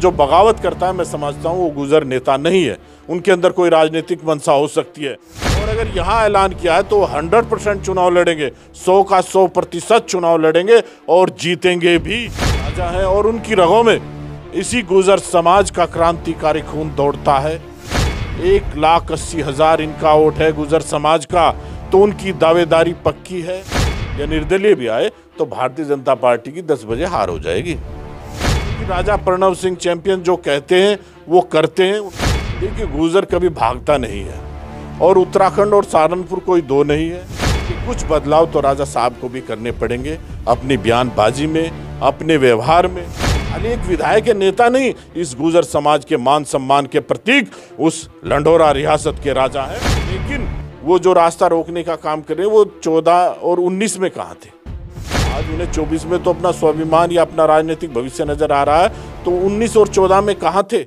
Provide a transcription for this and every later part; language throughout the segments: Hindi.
जो बगावत करता है मैं समझता हूँ वो गुजर नेता नहीं है उनके अंदर कोई राजनीतिक मंशा हो सकती है और अगर यहाँ ऐलान किया है तो हंड्रेड परसेंट चुनाव लड़ेंगे सौ का सौ प्रतिशत चुनाव लड़ेंगे और जीतेंगे भी राजा है और उनकी रगों में इसी गुजर समाज का क्रांतिकारी खून दौड़ता है एक लाख अस्सी हजार इनका वोट है गुजर समाज का तो उनकी दावेदारी पक्की है या निर्दलीय भी आए तो भारतीय जनता पार्टी की दस बजे हार हो जाएगी राजा प्रणव सिंह चैंपियन जो कहते हैं वो करते हैं देखिए गुर्जर कभी भागता नहीं है और उत्तराखंड और सहारनपुर कोई दो नहीं है कि कुछ बदलाव तो राजा साहब को भी करने पड़ेंगे अपनी बयानबाजी में अपने व्यवहार में खाली एक विधायक के नेता नहीं इस गुजर समाज के मान सम्मान के प्रतीक उस लंडोरा रियासत के राजा हैं लेकिन वो जो रास्ता रोकने का काम कर रहे हैं वो चौदह और उन्नीस में कहाँ थे आज उन्हें चौबीस में तो अपना स्वाभिमान या अपना राजनीतिक भविष्य नजर आ रहा है तो उन्नीस और चौदह में कहा थे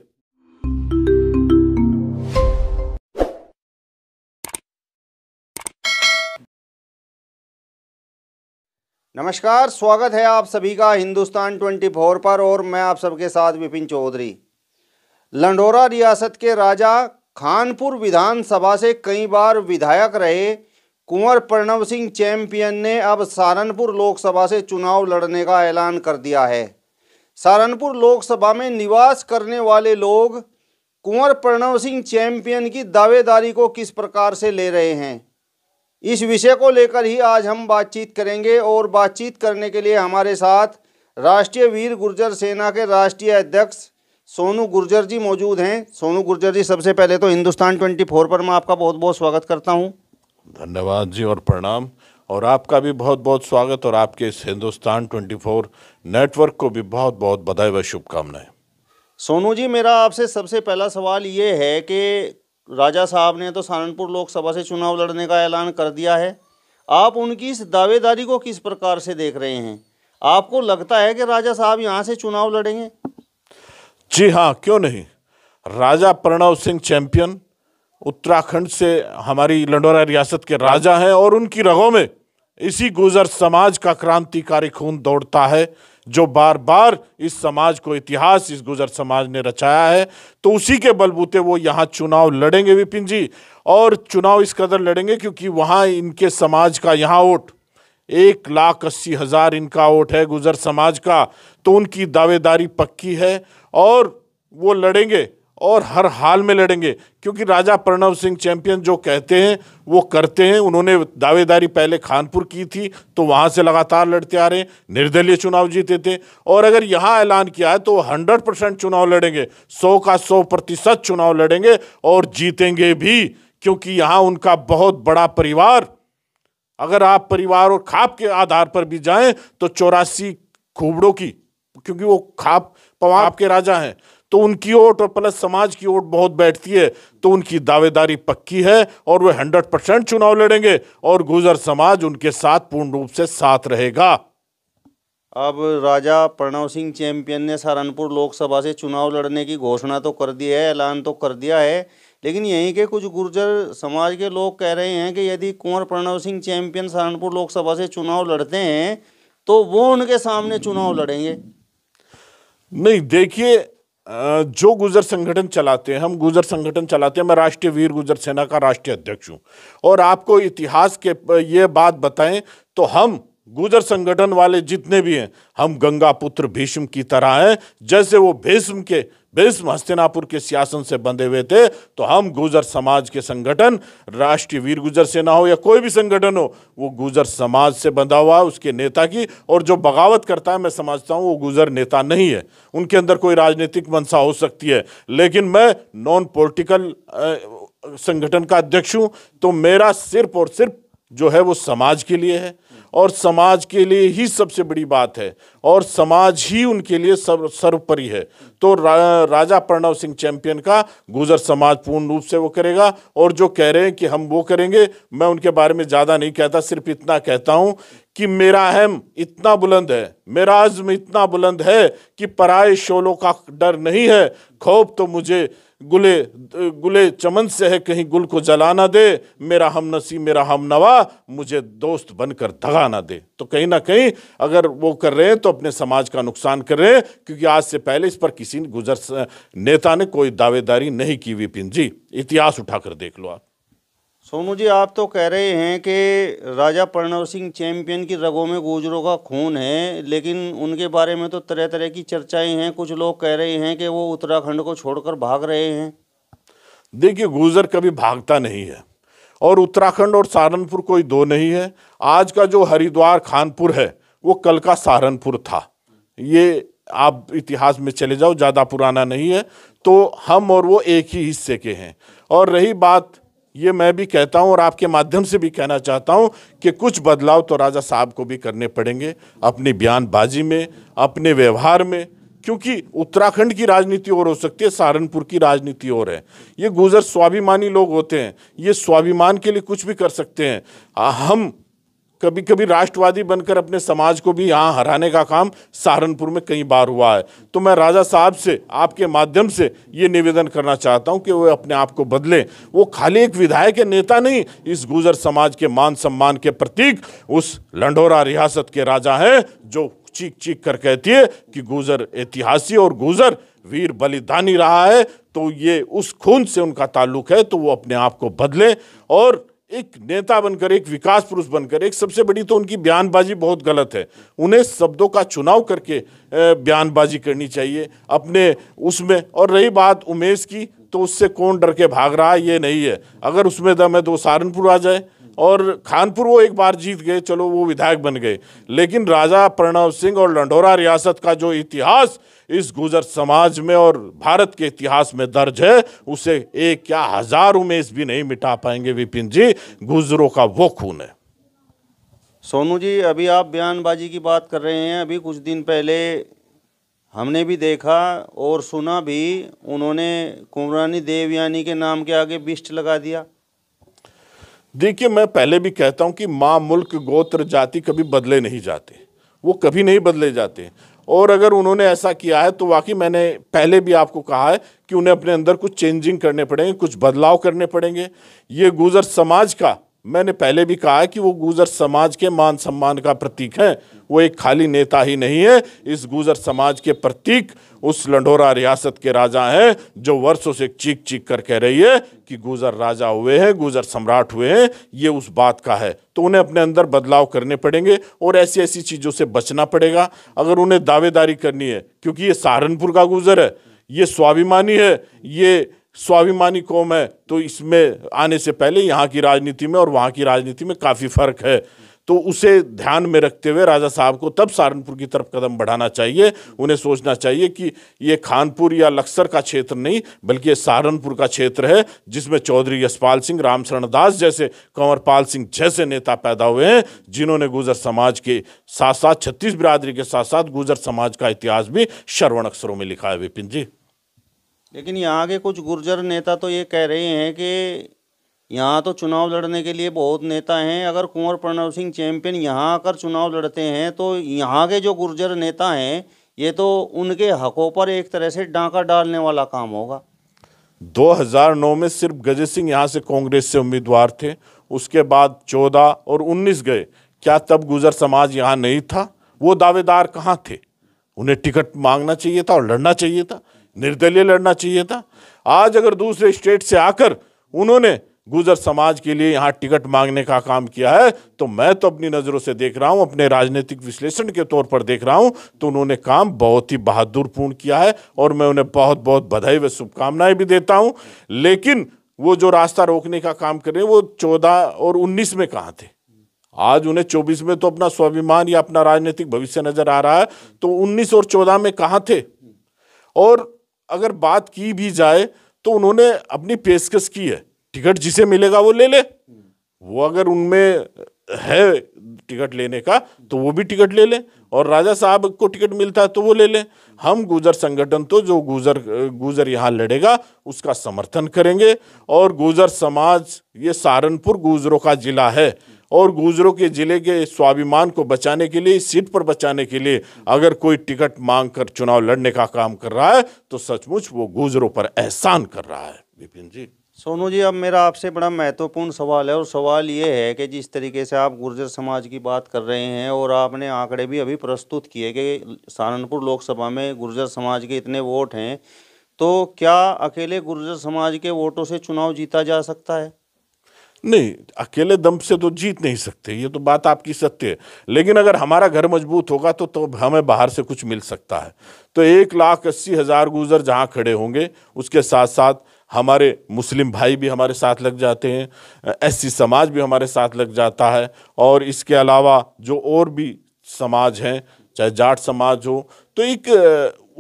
नमस्कार स्वागत है आप सभी का हिंदुस्तान 24 पर और मैं आप सबके साथ विपिन चौधरी लंडोरा रियासत के राजा खानपुर विधानसभा से कई बार विधायक रहे कुंवर प्रणव सिंह चैंपियन ने अब सहारनपुर लोकसभा से चुनाव लड़ने का ऐलान कर दिया है सहारनपुर लोकसभा में निवास करने वाले लोग कुंवर प्रणव सिंह चैंपियन की दावेदारी को किस प्रकार से ले रहे हैं इस विषय को लेकर ही आज हम बातचीत करेंगे और बातचीत करने के लिए हमारे साथ राष्ट्रीय वीर गुर्जर सेना के राष्ट्रीय अध्यक्ष सोनू गुर्जर जी मौजूद हैं सोनू गुर्जर जी सबसे पहले तो हिंदुस्तान 24 पर मैं आपका बहुत बहुत स्वागत करता हूं धन्यवाद जी और प्रणाम और आपका भी बहुत बहुत स्वागत और आपके इस हिंदुस्तान 24 नेटवर्क को भी बहुत बहुत बधाई व शुभकामनाएं सोनू जी मेरा आपसे सबसे पहला सवाल ये है कि राजा साहब ने तो सहारनपुर लोकसभा से चुनाव लड़ने का ऐलान कर दिया है आप उनकी इस दावेदारी को किस प्रकार से देख रहे हैं आपको लगता है कि राजा साहब यहाँ से चुनाव लड़ेंगे जी हाँ क्यों नहीं राजा प्रणव सिंह चैंपियन उत्तराखंड से हमारी लंडोरा रियासत के राजा हैं और उनकी रगों में इसी गुजर समाज का क्रांतिकारी खून दौड़ता है जो बार बार इस समाज को इतिहास इस गुजर समाज ने रचाया है तो उसी के बलबूते वो यहाँ चुनाव लड़ेंगे विपिन जी और चुनाव इस कदर लड़ेंगे क्योंकि वहाँ इनके समाज का यहाँ वोट एक लाख अस्सी हज़ार इनका वोट है गुजर समाज का तो उनकी दावेदारी पक्की है और वो लड़ेंगे और हर हाल में लड़ेंगे क्योंकि राजा प्रणव सिंह चैंपियन जो कहते हैं वो करते हैं उन्होंने दावेदारी पहले खानपुर की थी तो वहाँ से लगातार लड़ते आ रहे हैं निर्दलीय चुनाव जीते थे और अगर यहाँ ऐलान किया है तो हंड्रेड परसेंट चुनाव लड़ेंगे सौ का सौ प्रतिशत चुनाव लड़ेंगे और जीतेंगे भी क्योंकि यहाँ उनका बहुत बड़ा परिवार अगर आप परिवार और खाप के आधार पर भी जाएं तो चौरासी खूबड़ों की क्योंकि वो खाप पवाब के राजा हैं तो उनकी वोट और प्लस समाज की ओट बहुत बैठती है तो उनकी दावेदारी पक्की है और वे हंड्रेड परसेंट चुनाव लड़ेंगे और गुजर समाज उनके साथ पूर्ण रूप से साथ रहेगा अब राजा प्रणव सिंह चैंपियन ने सहारनपुर लोकसभा से चुनाव लड़ने की घोषणा तो कर दी है ऐलान तो कर दिया है लेकिन यहीं के कुछ गुर्जर समाज के लोग कह रहे हैं कि यदि कुंवर प्रणव सिंह चैंपियन सहारनपुर लोकसभा से चुनाव लड़ते हैं तो वो उनके सामने चुनाव लड़ेंगे नहीं देखिए जो गुजर संगठन चलाते हैं हम गुजर संगठन चलाते हैं मैं राष्ट्रीय वीर गुजर सेना का राष्ट्रीय अध्यक्ष हूं और आपको इतिहास के ये बात बताएं तो हम गुजर संगठन वाले जितने भी हैं हम गंगा पुत्र भीष्म की तरह हैं जैसे वो भीष्म के भीष्म हस्तिनापुर के सियासन से बंधे हुए थे तो हम गुजर समाज के संगठन राष्ट्रीय वीर गुजर सेना हो या कोई भी संगठन हो वो गुजर समाज से बंधा हुआ है उसके नेता की और जो बगावत करता है मैं समझता हूँ वो गुजर नेता नहीं है उनके अंदर कोई राजनीतिक मंशा हो सकती है लेकिन मैं नॉन पोलिटिकल संगठन का अध्यक्ष हूँ तो मेरा सिर्फ और सिर्फ जो है वो समाज के लिए है और समाज के लिए ही सबसे बड़ी बात है और समाज ही उनके लिए सर्व सर्वोपरि है तो रा, राजा प्रणव सिंह चैंपियन का गुजर समाज पूर्ण रूप से वो करेगा और जो कह रहे हैं कि हम वो करेंगे मैं उनके बारे में ज़्यादा नहीं कहता सिर्फ इतना कहता हूँ कि मेरा अहम इतना बुलंद है मेरा आज़म इतना बुलंद है कि पराए शोलों का डर नहीं है खौफ तो मुझे गुले गुले चमन से है कहीं गुल को जलाना दे मेरा हम नसी मेरा हम नवा मुझे दोस्त बनकर दगा ना दे तो कहीं ना कहीं अगर वो कर रहे हैं तो अपने समाज का नुकसान कर रहे हैं क्योंकि आज से पहले इस पर किसी किसी गुजर नेता ने कोई दावेदारी नहीं की विपिन जी इतिहास उठाकर देख लो आप सोनू जी आप तो कह रहे हैं कि राजा प्रणव सिंह चैंपियन की रगों में गुजरों का खून है लेकिन उनके बारे में तो तरह तरह की चर्चाएं हैं कुछ लोग कह रहे हैं कि वो उत्तराखंड को छोड़कर भाग रहे हैं देखिए गुजर कभी भागता नहीं है और उत्तराखंड और सहारनपुर कोई दो नहीं है आज का जो हरिद्वार खानपुर है वो कल का सहारनपुर था ये आप इतिहास में चले जाओ ज़्यादा पुराना नहीं है तो हम और वो एक ही हिस्से के हैं और रही बात ये मैं भी कहता हूँ और आपके माध्यम से भी कहना चाहता हूँ कि कुछ बदलाव तो राजा साहब को भी करने पड़ेंगे अपनी बयानबाजी में अपने व्यवहार में क्योंकि उत्तराखंड की राजनीति और हो सकती है सहारनपुर की राजनीति और है ये गुजर स्वाभिमानी लोग होते हैं ये स्वाभिमान के लिए कुछ भी कर सकते हैं हम कभी कभी राष्ट्रवादी बनकर अपने समाज को भी यहाँ हराने का काम सहारनपुर में कई बार हुआ है तो मैं राजा साहब से आपके माध्यम से ये निवेदन करना चाहता हूँ कि वो अपने आप को बदलें वो खाली एक विधायक के नेता नहीं इस गुजर समाज के मान सम्मान के प्रतीक उस लंडोरा रियासत के राजा हैं जो चीख चीख कर कहती है कि गुजर ऐतिहासिक और गुजर वीर बलिदानी रहा है तो ये उस खून से उनका ताल्लुक है तो वो अपने आप को बदलें और एक नेता बनकर एक विकास पुरुष बनकर एक सबसे बड़ी तो उनकी बयानबाजी बहुत गलत है उन्हें शब्दों का चुनाव करके बयानबाजी करनी चाहिए अपने उसमें और रही बात उमेश की तो उससे कौन डर के भाग रहा है ये नहीं है अगर उसमें दम है तो सहारनपुर आ जाए और खानपुर वो एक बार जीत गए चलो वो विधायक बन गए लेकिन राजा प्रणव सिंह और लंडोरा रियासत का जो इतिहास इस गुजर समाज में और भारत के इतिहास में दर्ज है उसे एक क्या हजार उमेश भी नहीं मिटा पाएंगे विपिन जी गुजरों का वो खून है सोनू जी अभी आप बयानबाजी की बात कर रहे हैं अभी कुछ दिन पहले हमने भी देखा और सुना भी उन्होंने कुमरानी देवयानी के नाम के आगे बिस्ट लगा दिया देखिए मैं पहले भी कहता हूँ कि माँ मुल्क गोत्र जाति कभी बदले नहीं जाते वो कभी नहीं बदले जाते और अगर उन्होंने ऐसा किया है तो वाकई मैंने पहले भी आपको कहा है कि उन्हें अपने अंदर कुछ चेंजिंग करने पड़ेंगे कुछ बदलाव करने पड़ेंगे ये गुजर समाज का मैंने पहले भी कहा है कि वो गुजर समाज के मान सम्मान का प्रतीक हैं वो एक खाली नेता ही नहीं है इस गुजर समाज के प्रतीक उस लंडोरा रियासत के राजा हैं जो वर्षों से चीख चीख कर कह रही है कि गुजर राजा हुए हैं गुजर सम्राट हुए हैं ये उस बात का है तो उन्हें अपने अंदर बदलाव करने पड़ेंगे और ऐसी ऐसी चीज़ों से बचना पड़ेगा अगर उन्हें दावेदारी करनी है क्योंकि ये सहारनपुर का गुजर है ये स्वाभिमानी है ये स्वाभिमानी कौम है तो इसमें आने से पहले यहाँ की राजनीति में और वहाँ की राजनीति में काफ़ी फ़र्क है तो उसे ध्यान में रखते हुए राजा साहब को तब सहारनपुर की तरफ कदम बढ़ाना चाहिए उन्हें सोचना चाहिए कि ये खानपुर या लक्सर का क्षेत्र नहीं बल्कि ये सहारनपुर का क्षेत्र है जिसमें चौधरी यशपाल सिंह रामशरण दास जैसे कंवरपाल सिंह जैसे नेता पैदा हुए हैं जिन्होंने गुजर समाज के साथ साथ छत्तीस बिरादरी के साथ साथ गुजर समाज का इतिहास भी श्रवण अक्षरों में लिखा है विपिन जी लेकिन यहाँ के कुछ गुर्जर नेता तो ये कह रहे हैं कि यहाँ तो चुनाव लड़ने के लिए बहुत नेता हैं अगर कुंवर प्रणव सिंह चैंपियन यहाँ आकर चुनाव लड़ते हैं तो यहाँ के जो गुर्जर नेता हैं ये तो उनके हकों पर एक तरह से डांका डालने वाला काम होगा 2009 में सिर्फ गजय सिंह यहाँ से कांग्रेस से उम्मीदवार थे उसके बाद चौदह और उन्नीस गए क्या तब गुजर समाज यहाँ नहीं था वो दावेदार कहाँ थे उन्हें टिकट मांगना चाहिए था और लड़ना चाहिए था निर्दलीय लड़ना चाहिए था आज अगर दूसरे स्टेट से आकर उन्होंने गुजर समाज के लिए यहाँ टिकट मांगने का काम किया है तो मैं तो अपनी नज़रों से देख रहा हूँ अपने राजनीतिक विश्लेषण के तौर पर देख रहा हूँ तो उन्होंने काम बहुत ही बहादुरपूर्ण किया है और मैं उन्हें बहुत बहुत बधाई व शुभकामनाएं भी देता हूँ लेकिन वो जो रास्ता रोकने का काम करें वो चौदह और उन्नीस में कहाँ थे आज उन्हें चौबीस में तो अपना स्वाभिमान या अपना राजनीतिक भविष्य नजर आ रहा है तो उन्नीस और चौदह में कहाँ थे और अगर बात की भी जाए तो उन्होंने अपनी पेशकश की है टिकट जिसे मिलेगा वो ले ले वो अगर उनमें है टिकट लेने का तो वो भी टिकट ले लें और राजा साहब को टिकट मिलता है तो वो ले ले हम गुजर संगठन तो जो गुजर गुजर यहाँ लड़ेगा उसका समर्थन करेंगे और गुजर समाज ये सहारनपुर गुजरों का ज़िला है और गुजरों के ज़िले के स्वाभिमान को बचाने के लिए इस सीट पर बचाने के लिए अगर कोई टिकट मांग कर चुनाव लड़ने का काम कर रहा है तो सचमुच वो गुजरों पर एहसान कर रहा है विपिन जी सोनू जी अब मेरा आपसे बड़ा महत्वपूर्ण सवाल है और सवाल ये है कि जिस तरीके से आप गुर्जर समाज की बात कर रहे हैं और आपने आंकड़े भी अभी प्रस्तुत किए कि सहारनपुर लोकसभा में गुर्जर समाज के इतने वोट हैं तो क्या अकेले गुर्जर समाज के वोटों से चुनाव जीता जा सकता है नहीं अकेले दम से तो जीत नहीं सकते ये तो बात आपकी सत्य है लेकिन अगर हमारा घर मजबूत होगा तो, तो हमें बाहर से कुछ मिल सकता है तो एक लाख अस्सी हज़ार गुजर जहाँ खड़े होंगे उसके साथ साथ हमारे मुस्लिम भाई भी हमारे साथ लग जाते हैं एससी समाज भी हमारे साथ लग जाता है और इसके अलावा जो और भी समाज हैं चाहे जाट समाज हो तो एक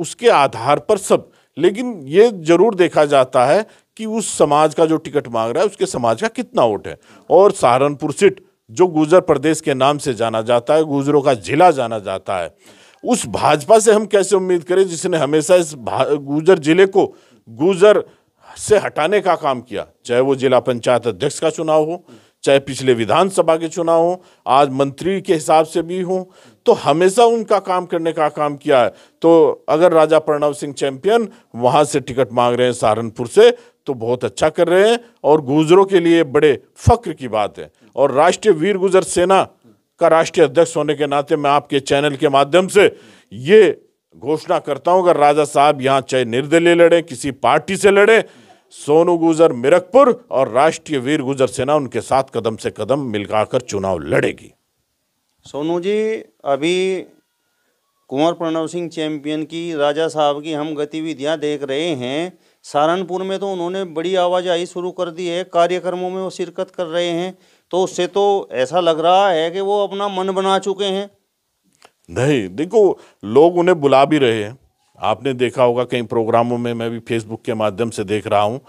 उसके आधार पर सब लेकिन ये ज़रूर देखा जाता है कि उस समाज का जो टिकट मांग रहा है उसके समाज का कितना वोट है और सहारनपुर सीट जो गुजर प्रदेश के नाम से जाना जाता है गुजरों का जिला जाना जाता है उस भाजपा से हम कैसे उम्मीद करें जिसने हमेशा इस गुजर जिले को गुजर से हटाने का काम किया चाहे वो जिला पंचायत अध्यक्ष का चुनाव हो चाहे पिछले विधानसभा के चुनाव हो आज मंत्री के हिसाब से भी हों तो हमेशा उनका काम करने का काम किया है तो अगर राजा प्रणव सिंह चैंपियन वहाँ से टिकट मांग रहे हैं सहारनपुर से तो बहुत अच्छा कर रहे हैं और गुजरों के लिए बड़े फ़क्र की बात है और राष्ट्रीय वीर गुजर सेना का राष्ट्रीय अध्यक्ष होने के नाते मैं आपके चैनल के माध्यम से ये घोषणा करता हूं अगर राजा साहब यहाँ चाहे निर्दलीय लड़े किसी पार्टी से लड़े सोनू गुजर मिरकपुर और राष्ट्रीय वीर गुजर सेना उनके साथ कदम से कदम मिलकर चुनाव लड़ेगी सोनू जी अभी कुंवर प्रणव सिंह चैंपियन की राजा साहब की हम गतिविधियां देख रहे हैं सहारनपुर में तो उन्होंने बड़ी आवाजाही शुरू कर दी है कार्यक्रमों में वो शिरकत कर रहे हैं तो उससे तो ऐसा लग रहा है कि वो अपना मन बना चुके हैं नहीं देखो लोग उन्हें बुला भी रहे हैं आपने देखा होगा कई प्रोग्रामों में मैं भी फेसबुक के माध्यम से देख रहा हूँ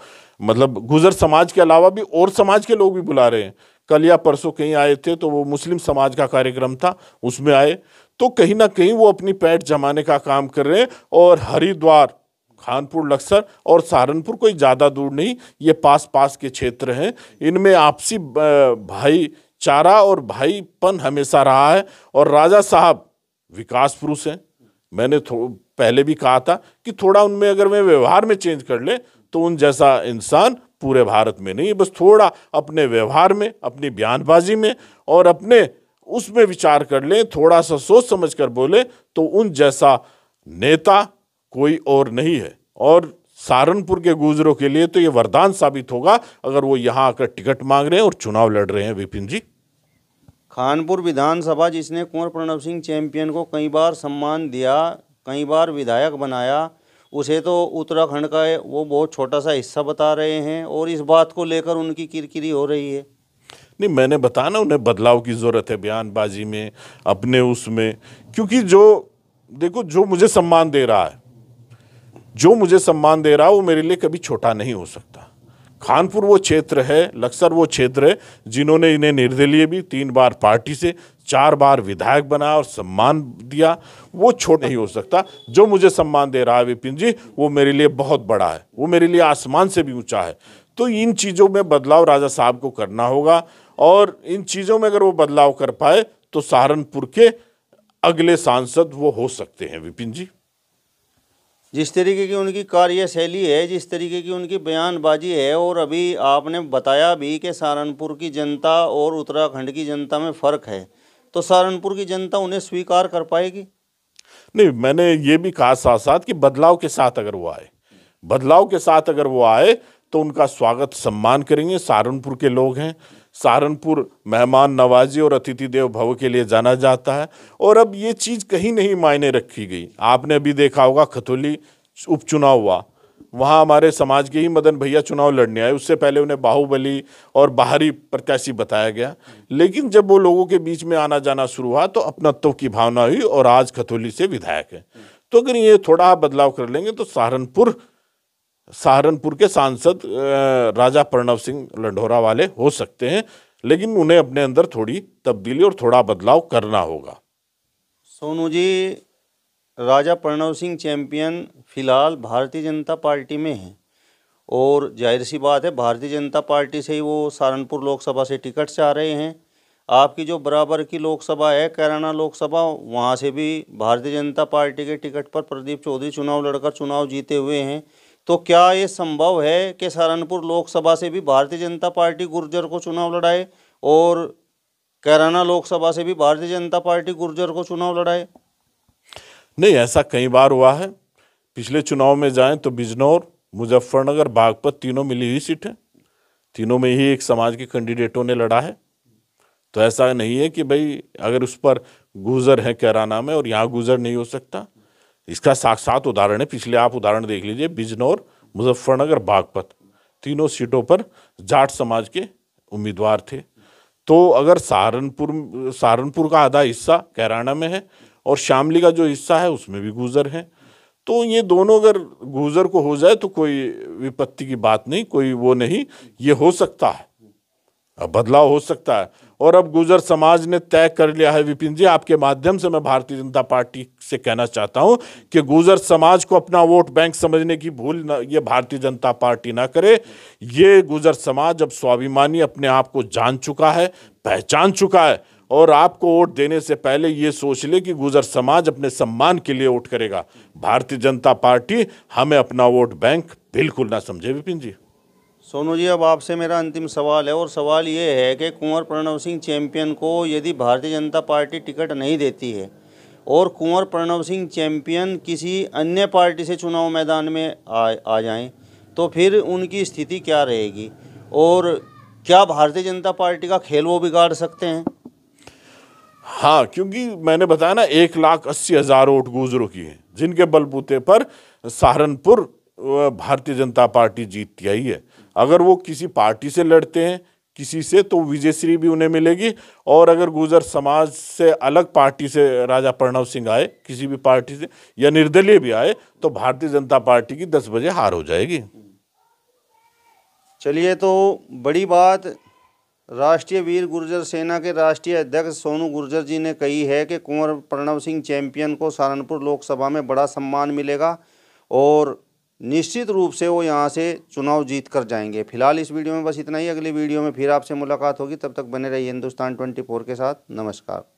मतलब गुजर समाज के अलावा भी और समाज के लोग भी बुला रहे हैं कल या परसों कहीं आए थे तो वो मुस्लिम समाज का कार्यक्रम था उसमें आए तो कहीं ना कहीं वो अपनी पैठ जमाने का काम कर रहे हैं और हरिद्वार खानपुर लक्सर और सहारनपुर कोई ज़्यादा दूर नहीं ये पास पास के क्षेत्र हैं इनमें आपसी भाई चारा और भाईपन हमेशा रहा है और राजा साहब विकास पुरुष हैं मैंने पहले भी कहा था कि थोड़ा उनमें अगर मैं व्यवहार में चेंज कर ले तो उन जैसा इंसान पूरे भारत में नहीं बस थोड़ा अपने व्यवहार में अपनी बयानबाजी में और अपने उसमें विचार कर लें थोड़ा सा सोच समझ कर बोले तो उन जैसा नेता कोई और नहीं है और सहारनपुर के गुजरों के लिए तो ये वरदान साबित होगा अगर वो यहाँ आकर टिकट मांग रहे हैं और चुनाव लड़ रहे हैं विपिन जी खानपुर विधानसभा जिसने कुंवर प्रणव सिंह चैंपियन को कई बार सम्मान दिया कई बार विधायक बनाया उसे तो उत्तराखंड का वो बहुत छोटा सा हिस्सा बता रहे हैं और इस बात को लेकर उनकी किरकिरी हो रही है नहीं मैंने बताया ना उन्हें बदलाव की ज़रूरत है बयानबाजी में अपने उसमें क्योंकि जो देखो जो मुझे सम्मान दे रहा है जो मुझे सम्मान दे रहा है वो मेरे लिए कभी छोटा नहीं हो सकता खानपुर वो क्षेत्र है लक्सर वो क्षेत्र है जिन्होंने इन्हें निर्दलीय भी तीन बार पार्टी से चार बार विधायक बना और सम्मान दिया वो छोटा नहीं हो सकता जो मुझे सम्मान दे रहा है विपिन जी वो मेरे लिए बहुत बड़ा है वो मेरे लिए आसमान से भी ऊँचा है तो इन चीज़ों में बदलाव राजा साहब को करना होगा और इन चीज़ों में अगर वो बदलाव कर पाए तो सहारनपुर के अगले सांसद वो हो सकते हैं विपिन जी जिस तरीके की उनकी कार्यशैली है जिस तरीके की उनकी बयानबाजी है और अभी आपने बताया भी कि सहारनपुर की जनता और उत्तराखंड की जनता में फ़र्क है तो सहारनपुर की जनता उन्हें स्वीकार कर पाएगी नहीं मैंने ये भी कहा साथ साथ कि बदलाव के साथ अगर वो आए बदलाव के साथ अगर वो आए तो उनका स्वागत सम्मान करेंगे सहारनपुर के लोग हैं सहारनपुर मेहमान नवाजी और अतिथि देव भव के लिए जाना जाता है और अब ये चीज़ कहीं नहीं मायने रखी गई आपने अभी देखा होगा खतौली उपचुनाव हुआ वहाँ हमारे समाज के ही मदन भैया चुनाव लड़ने आए उससे पहले उन्हें बाहुबली और बाहरी प्रत्याशी बताया गया लेकिन जब वो लोगों के बीच में आना जाना शुरू हुआ तो अपनत्व की भावना हुई और आज खतौली से विधायक है तो अगर ये थोड़ा बदलाव कर लेंगे तो सहारनपुर सहारनपुर के सांसद राजा प्रणव सिंह लंढोरा वाले हो सकते हैं लेकिन उन्हें अपने अंदर थोड़ी तब्दीली और थोड़ा बदलाव करना होगा सोनू जी राजा प्रणव सिंह चैंपियन फिलहाल भारतीय जनता पार्टी में हैं और जाहिर सी बात है भारतीय जनता पार्टी से ही वो सहारनपुर लोकसभा से टिकट चाह रहे हैं आपकी जो बराबर की लोकसभा है कैराना लोकसभा वहाँ से भी भारतीय जनता पार्टी के टिकट पर प्रदीप चौधरी चुनाव लड़कर चुनाव जीते हुए हैं तो क्या ये संभव है कि सहारनपुर लोकसभा से भी भारतीय जनता पार्टी गुर्जर को चुनाव लड़ाए और कैराना लोकसभा से भी भारतीय जनता पार्टी गुर्जर को चुनाव लड़ाए नहीं ऐसा कई बार हुआ है पिछले चुनाव में जाएं तो बिजनौर मुजफ्फरनगर बागपत तीनों मिली हुई सीट है तीनों में ही एक समाज के कैंडिडेटों ने लड़ा है तो ऐसा नहीं है कि भाई अगर उस पर गुजर है कैराना में और यहाँ गुजर नहीं हो सकता इसका साक्षात उदाहरण है पिछले आप उदाहरण देख लीजिए बिजनौर मुजफ्फरनगर बागपत तीनों सीटों पर जाट समाज के उम्मीदवार थे तो अगर सहारनपुर सहारनपुर का आधा हिस्सा कैराना में है और शामली का जो हिस्सा है उसमें भी गुजर है तो ये दोनों अगर गुजर को हो जाए तो कोई विपत्ति की बात नहीं कोई वो नहीं ये हो सकता है अब बदलाव हो सकता है और अब गुजर समाज ने तय कर लिया है विपिन जी आपके माध्यम से मैं भारतीय जनता पार्टी से कहना चाहता हूं कि गुजर समाज को अपना वोट बैंक समझने की भूल न ये भारतीय जनता पार्टी ना करे ये गुजर समाज अब स्वाभिमानी अपने आप को जान चुका है पहचान चुका है और आपको वोट देने से पहले ये सोच ले कि गुजर समाज अपने सम्मान के लिए वोट करेगा भारतीय जनता पार्टी हमें अपना वोट बैंक बिल्कुल ना समझे विपिन जी सोनू जी अब आपसे मेरा अंतिम सवाल है और सवाल ये है कि कुंवर प्रणव सिंह चैंपियन को यदि भारतीय जनता पार्टी टिकट नहीं देती है और कुंवर प्रणव सिंह चैंपियन किसी अन्य पार्टी से चुनाव मैदान में आ आ जाएं तो फिर उनकी स्थिति क्या रहेगी और क्या भारतीय जनता पार्टी का खेल वो बिगाड़ सकते हैं हाँ क्योंकि मैंने बताया ना एक लाख अस्सी हज़ार वोट गुजरों की हैं जिनके बलबूते पर सहारनपुर भारतीय जनता पार्टी जीतती आई है अगर वो किसी पार्टी से लड़ते हैं किसी से तो विजयश्री भी उन्हें मिलेगी और अगर गुजर समाज से अलग पार्टी से राजा प्रणव सिंह आए किसी भी पार्टी से या निर्दलीय भी आए तो भारतीय जनता पार्टी की दस बजे हार हो जाएगी चलिए तो बड़ी बात राष्ट्रीय वीर गुर्जर सेना के राष्ट्रीय अध्यक्ष सोनू गुर्जर जी ने कही है कि कुंवर प्रणव सिंह चैंपियन को सहारनपुर लोकसभा में बड़ा सम्मान मिलेगा और निश्चित रूप से वो यहाँ से चुनाव जीत कर जाएंगे फिलहाल इस वीडियो में बस इतना ही अगली वीडियो में फिर आपसे मुलाकात होगी तब तक बने रहिए हिंदुस्तान 24 के साथ नमस्कार